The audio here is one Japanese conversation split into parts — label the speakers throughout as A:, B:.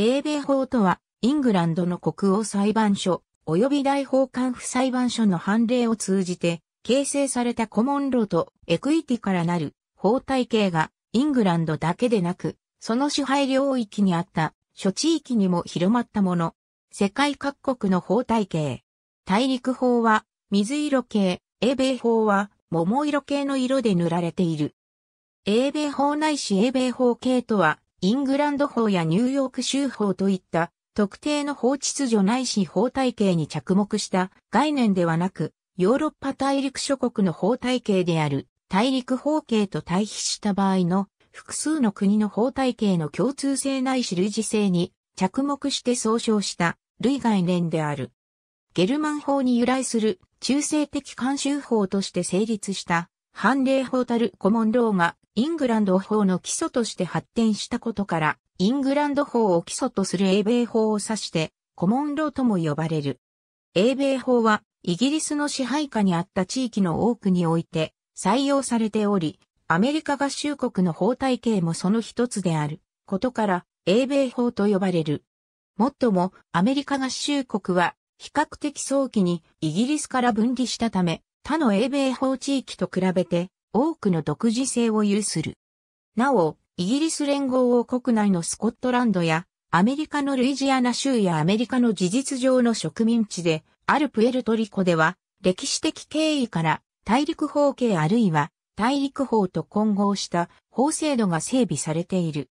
A: 英米法とは、イングランドの国王裁判所、及び大法官府裁判所の判例を通じて、形成されたコモンロとエクイティからなる法体系が、イングランドだけでなく、その支配領域にあった諸地域にも広まったもの。世界各国の法体系。大陸法は水色系、英米法は桃色系の色で塗られている。英米法ないし英米法系とはイングランド法やニューヨーク州法といった特定の法秩序ないし法体系に着目した概念ではなく、ヨーロッパ大陸諸国の法体系である大陸法系と対比した場合の複数の国の法体系の共通性ないし類似性に着目して総称した類概念である。ゲルマン法に由来する中性的慣習法として成立した判例法たるコモンローがイングランド法の基礎として発展したことから、イングランド法を基礎とする英米法を指して、コモンローとも呼ばれる。英米法は、イギリスの支配下にあった地域の多くにおいて採用されており、アメリカ合衆国の法体系もその一つであることから、英米法と呼ばれる。もっとも、アメリカ合衆国は、比較的早期にイギリスから分離したため、他の英米法地域と比べて多くの独自性を有する。なお、イギリス連合王国内のスコットランドやアメリカのルイジアナ州やアメリカの事実上の植民地であるプエルトリコでは歴史的経緯から大陸法系あるいは大陸法と混合した法制度が整備されている。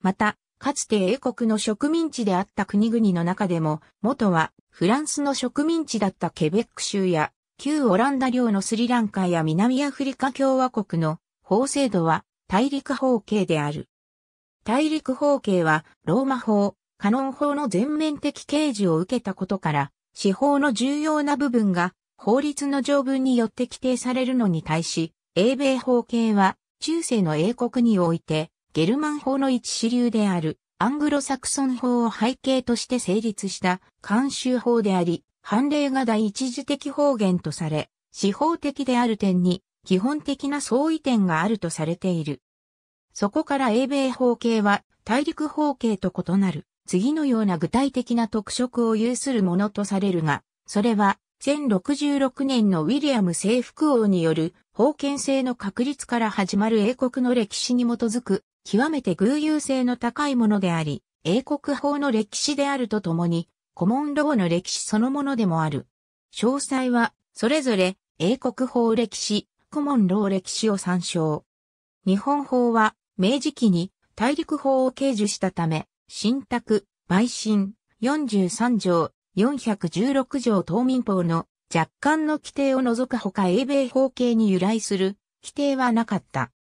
A: また、かつて英国の植民地であった国々の中でも、元はフランスの植民地だったケベック州や旧オランダ領のスリランカや南アフリカ共和国の法制度は大陸法系である。大陸法系はローマ法、カノン法の全面的刑事を受けたことから、司法の重要な部分が法律の条文によって規定されるのに対し、英米法系は中世の英国においてゲルマン法の一支流であるアングロサクソン法を背景として成立した慣習法であり、判例が第一次的方言とされ、司法的である点に、基本的な相違点があるとされている。そこから英米法系は大陸法系と異なる、次のような具体的な特色を有するものとされるが、それは、1066年のウィリアム征服王による封建制の確立から始まる英国の歴史に基づく、極めて偶有性の高いものであり、英国法の歴史であるとともに、コモンローの歴史そのものでもある。詳細は、それぞれ、英国法歴史、コモンロー歴史を参照。日本法は、明治期に大陸法を掲示したため、新宅、陪審、43条、416条東民法の若干の規定を除くほか英米法系に由来する規定はなかった。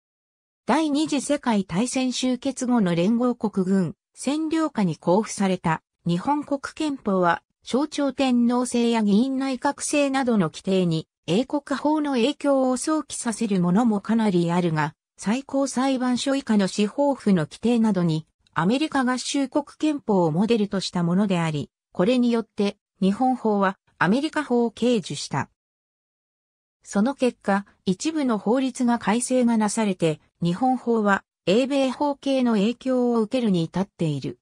A: 第二次世界大戦終結後の連合国軍占領下に交付された日本国憲法は、象徴天皇制や議員内閣制などの規定に、英国法の影響を想起させるものもかなりあるが、最高裁判所以下の司法府の規定などに、アメリカ合衆国憲法をモデルとしたものであり、これによって日本法はアメリカ法を掲示した。その結果、一部の法律が改正がなされて、日本法は英米法系の影響を受けるに至っている。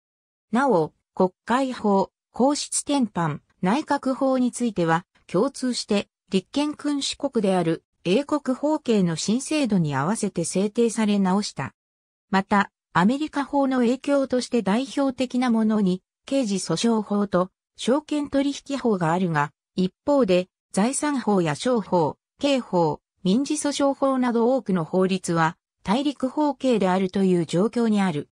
A: なお、国会法、皇室典範、内閣法については、共通して、立憲君主国である英国法系の新制度に合わせて制定され直した。また、アメリカ法の影響として代表的なものに、刑事訴訟法と証券取引法があるが、一方で、財産法や商法、刑法、民事訴訟法など多くの法律は、大陸法系であるという状況にある。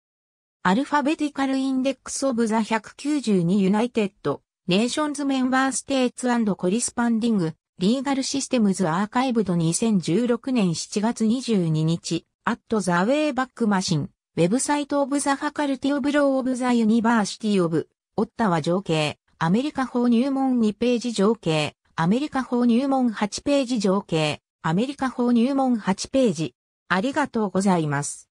A: アルファベティカルインデックスオブザ192ユナイテッド、ネーションズメンバーステーツコリスパンディング、リーガルシステムズアーカイブド2016年7月22日、アットザウェイバックマシン、ウェブサイトオブザファカルティオブローオブザユニバーシティオブ、オッタワ情景、アメリカ法入門2ページ情景、アメリカ法入門8ページ情景、アメリカ法入門8ページ。ありがとうございます。